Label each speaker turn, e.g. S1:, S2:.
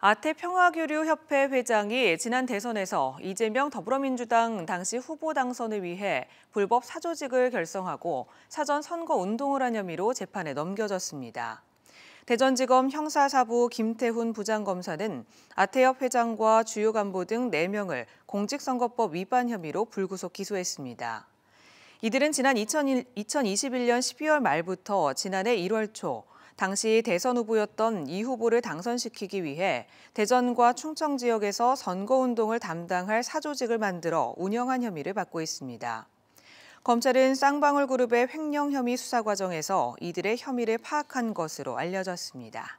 S1: 아태평화교류협회 회장이 지난 대선에서 이재명 더불어민주당 당시 후보 당선을 위해 불법 사조직을 결성하고 사전 선거 운동을 한 혐의로 재판에 넘겨졌습니다. 대전지검 형사사부 김태훈 부장검사는 아태협 회장과 주요 간부 등 4명을 공직선거법 위반 혐의로 불구속 기소했습니다. 이들은 지난 2021년 12월 말부터 지난해 1월 초 당시 대선 후보였던 이 후보를 당선시키기 위해 대전과 충청 지역에서 선거운동을 담당할 사조직을 만들어 운영한 혐의를 받고 있습니다. 검찰은 쌍방울 그룹의 횡령 혐의 수사 과정에서 이들의 혐의를 파악한 것으로 알려졌습니다.